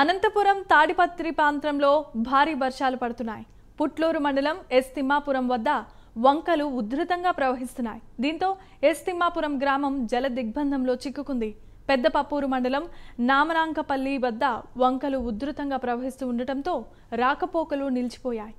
అనంతపురం తాడిపత్రి ప్రాంతంలో భారీ వర్షాలు పడుతున్నాయి పుట్లూరు మండలం ఎస్ తిమ్మాపురం వద్ద వంకలు ఉధృతంగా ప్రవహిస్తున్నాయి దీంతో ఎస్ తిమ్మాపురం గ్రామం జల దిగ్బంధంలో చిక్కుకుంది పెద్దపప్పూరు మండలం నామనాంకపల్లి వద్ద వంకలు ఉధృతంగా ప్రవహిస్తూ ఉండటంతో రాకపోకలు నిలిచిపోయాయి